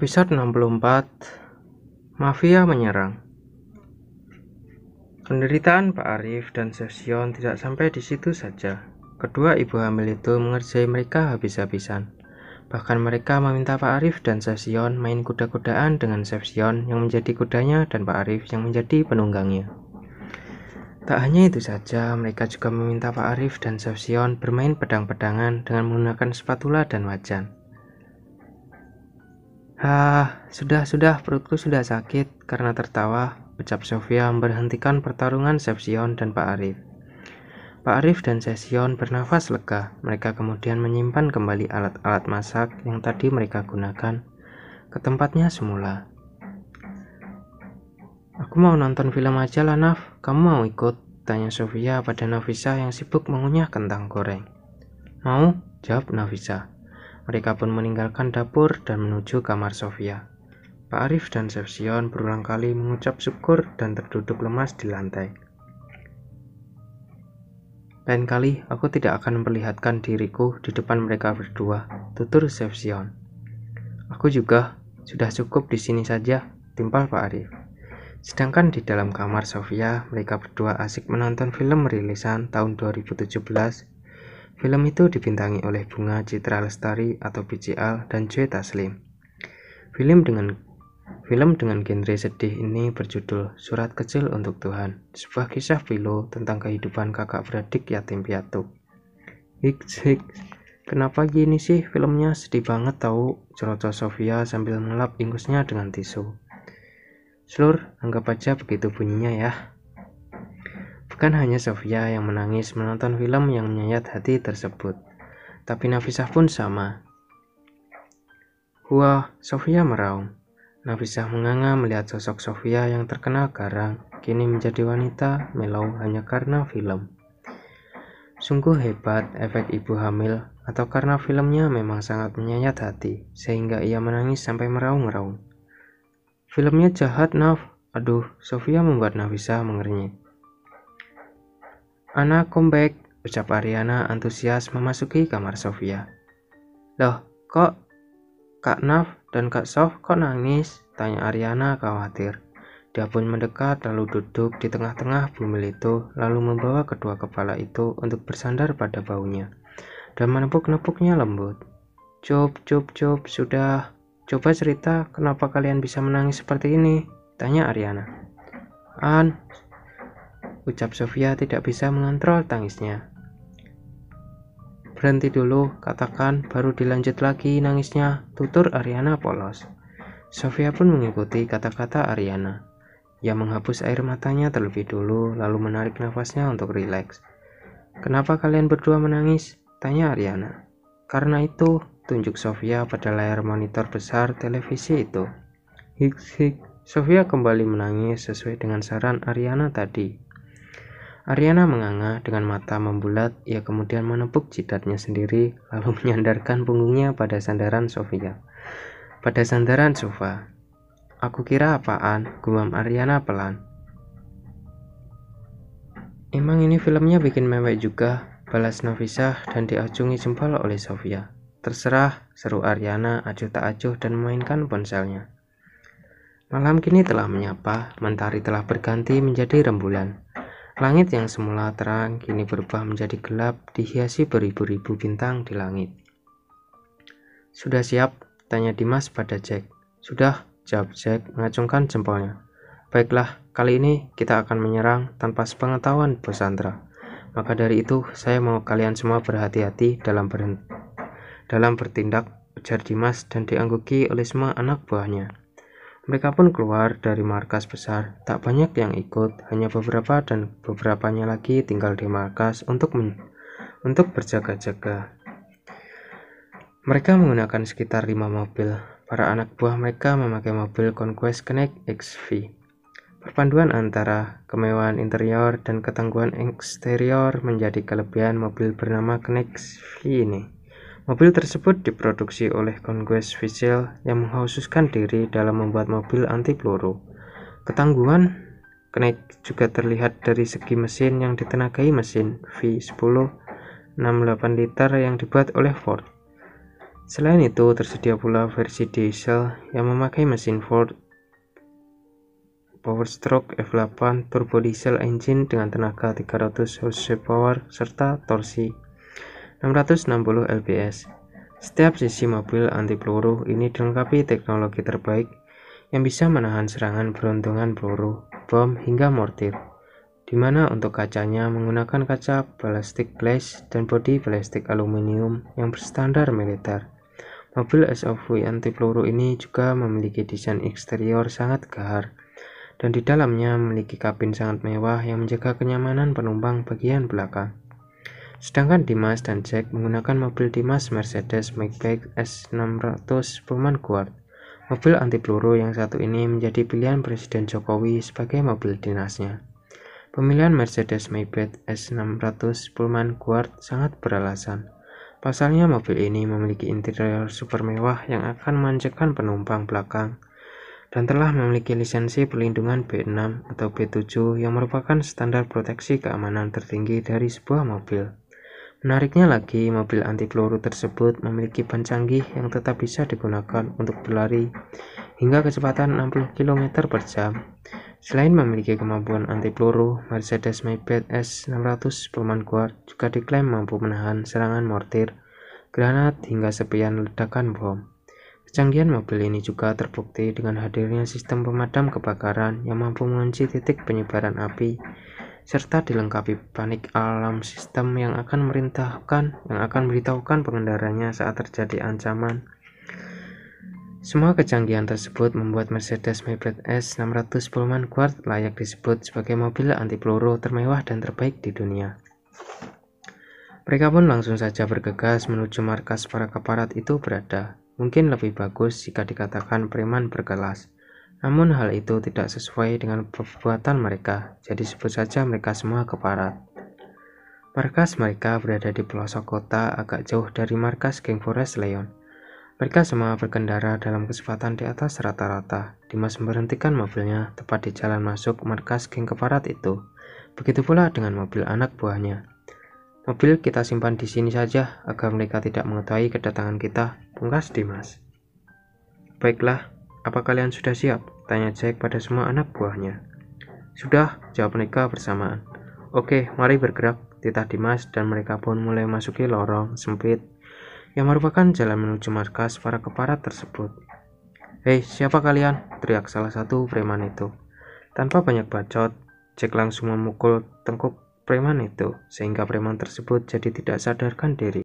Episode 64 Mafia Menyerang Penderitaan Pak Arif dan Sesion tidak sampai di situ saja. Kedua ibu hamil itu mengerjai mereka habis-habisan. Bahkan mereka meminta Pak Arif dan Sesion main kuda-kudaan dengan Sesion yang menjadi kudanya dan Pak Arif yang menjadi penunggangnya. Tak hanya itu saja, mereka juga meminta Pak Arif dan Sesion bermain pedang-pedangan dengan menggunakan spatula dan wajan. Ah, sudah, sudah, perutku sudah sakit karena tertawa, ucap Sofia memberhentikan pertarungan Sepsion dan Pak Arif. Pak Arif dan Sesion bernafas lega. Mereka kemudian menyimpan kembali alat-alat masak yang tadi mereka gunakan ke tempatnya semula. Aku mau nonton film aja lah, Naf. Kamu mau ikut? Tanya Sofia pada Nafisa yang sibuk mengunyah kentang goreng. Mau? Jawab Nafisa. Mereka pun meninggalkan dapur dan menuju kamar Sofia. Pak Arif dan Sepsion berulang kali mengucap syukur dan terduduk lemas di lantai. Lain kali, aku tidak akan memperlihatkan diriku di depan mereka berdua, tutur Sepsion. Aku juga, sudah cukup di sini saja, timpal Pak Arif. Sedangkan di dalam kamar Sofia, mereka berdua asik menonton film rilisan tahun 2017 Film itu dibintangi oleh Bunga Citra Lestari atau BCL dan Joy Taslim. Film dengan film dengan genre sedih ini berjudul Surat Kecil untuk Tuhan, sebuah kisah filo tentang kehidupan kakak beradik yatim piatu. Iksik, Kenapa gini sih filmnya sedih banget tahu? Cerocos Sofia sambil melap ingusnya dengan tisu. Seluruh anggap aja begitu bunyinya ya. Bahkan hanya Sofia yang menangis menonton film yang menyayat hati tersebut. Tapi Nafisah pun sama. Wah, Sofia meraung. Nafisah menganga melihat sosok Sofia yang terkenal garang, kini menjadi wanita melau hanya karena film. Sungguh hebat efek ibu hamil atau karena filmnya memang sangat menyayat hati, sehingga ia menangis sampai meraung-raung. Filmnya jahat, Naf. Aduh, Sofia membuat Nafisa mengernyit. Ana, comeback, ucap Ariana antusias memasuki kamar Sofia. Loh, kok Kak Naf dan Kak Sof kok nangis? Tanya Ariana khawatir. Dia pun mendekat lalu duduk di tengah-tengah bumil itu lalu membawa kedua kepala itu untuk bersandar pada baunya dan menepuk-nepuknya lembut. Cup, cup, cup, sudah. Coba cerita kenapa kalian bisa menangis seperti ini? Tanya Ariana. An, ucap Sofia tidak bisa mengontrol tangisnya. Berhenti dulu, katakan, baru dilanjut lagi nangisnya, tutur Ariana polos. Sofia pun mengikuti kata-kata Ariana. Ia menghapus air matanya terlebih dulu, lalu menarik nafasnya untuk rileks. Kenapa kalian berdua menangis? Tanya Ariana. Karena itu, tunjuk Sofia pada layar monitor besar televisi itu. Hik hik, Sofia kembali menangis sesuai dengan saran Ariana tadi. Ariana menganga dengan mata membulat. Ia kemudian menepuk jidatnya sendiri, lalu menyandarkan punggungnya pada sandaran Sofia. Pada sandaran sofa. Aku kira apaan, gumam Ariana pelan. Emang ini filmnya bikin mewek juga, balas Novisa dan diacungi jempol oleh Sofia. Terserah, seru Ariana acuh tak acuh dan memainkan ponselnya. Malam kini telah menyapa, mentari telah berganti menjadi rembulan. Langit yang semula terang kini berubah menjadi gelap, dihiasi beribu-ribu bintang di langit. Sudah siap? Tanya Dimas pada Jack. Sudah, jawab Jack mengacungkan jempolnya. Baiklah, kali ini kita akan menyerang tanpa sepengetahuan Bos Sandra. Maka dari itu, saya mau kalian semua berhati-hati dalam ber dalam bertindak, ujar Dimas dan diangguki oleh semua anak buahnya. Mereka pun keluar dari markas besar. Tak banyak yang ikut, hanya beberapa dan beberapanya lagi tinggal di markas untuk men untuk berjaga-jaga. Mereka menggunakan sekitar 5 mobil. Para anak buah mereka memakai mobil Conquest Connect XV. Perpaduan antara kemewahan interior dan ketangguhan eksterior menjadi kelebihan mobil bernama Connect XV ini. Mobil tersebut diproduksi oleh Conquest Visual yang mengkhususkan diri dalam membuat mobil anti peluru. Ketangguhan kenaik juga terlihat dari segi mesin yang ditenagai mesin V10 68 liter yang dibuat oleh Ford. Selain itu, tersedia pula versi diesel yang memakai mesin Ford Powerstroke F8 turbo diesel engine dengan tenaga 300 horsepower serta torsi 660 lbs. Setiap sisi mobil anti peluru ini dilengkapi teknologi terbaik yang bisa menahan serangan beruntungan peluru, bom, hingga mortir, Dimana untuk kacanya menggunakan kaca plastik glass dan bodi plastik aluminium yang berstandar militer. Mobil SUV anti peluru ini juga memiliki desain eksterior sangat gahar, dan di dalamnya memiliki kabin sangat mewah yang menjaga kenyamanan penumpang bagian belakang. Sedangkan Dimas dan Jack menggunakan mobil Dimas Mercedes Maybach S600 Pullman Guard. Mobil anti peluru yang satu ini menjadi pilihan Presiden Jokowi sebagai mobil dinasnya. Pemilihan Mercedes Maybach S600 Pullman Guard sangat beralasan. Pasalnya mobil ini memiliki interior super mewah yang akan memanjakan penumpang belakang dan telah memiliki lisensi perlindungan B6 atau B7 yang merupakan standar proteksi keamanan tertinggi dari sebuah mobil. Menariknya lagi, mobil anti peluru tersebut memiliki ban canggih yang tetap bisa digunakan untuk berlari hingga kecepatan 60 km per jam. Selain memiliki kemampuan anti peluru, Mercedes Maybach S600 Pullman juga diklaim mampu menahan serangan mortir, granat hingga sepian ledakan bom. Kecanggihan mobil ini juga terbukti dengan hadirnya sistem pemadam kebakaran yang mampu mengunci titik penyebaran api serta dilengkapi panik alam sistem yang akan merintahkan yang akan memberitahukan pengendaranya saat terjadi ancaman. Semua kecanggihan tersebut membuat Mercedes Maybach S 600 Pullman Quart layak disebut sebagai mobil anti peluru termewah dan terbaik di dunia. Mereka pun langsung saja bergegas menuju markas para keparat itu berada. Mungkin lebih bagus jika dikatakan preman berkelas. Namun hal itu tidak sesuai dengan perbuatan mereka, jadi sebut saja mereka semua keparat Markas mereka berada di pelosok kota agak jauh dari markas King Forest Leon. Mereka semua berkendara dalam kecepatan di atas rata-rata. Dimas memberhentikan mobilnya tepat di jalan masuk markas King keparat itu. Begitu pula dengan mobil anak buahnya. Mobil kita simpan di sini saja agar mereka tidak mengetahui kedatangan kita, pungkas Dimas. Baiklah, apa kalian sudah siap? Tanya Jack pada semua anak buahnya. Sudah, jawab mereka bersamaan. Oke, mari bergerak, titah Dimas dan mereka pun mulai masuki lorong sempit yang merupakan jalan menuju markas para keparat tersebut. Hei, siapa kalian? teriak salah satu preman itu. Tanpa banyak bacot, Jack langsung memukul tengkuk preman itu, sehingga preman tersebut jadi tidak sadarkan diri.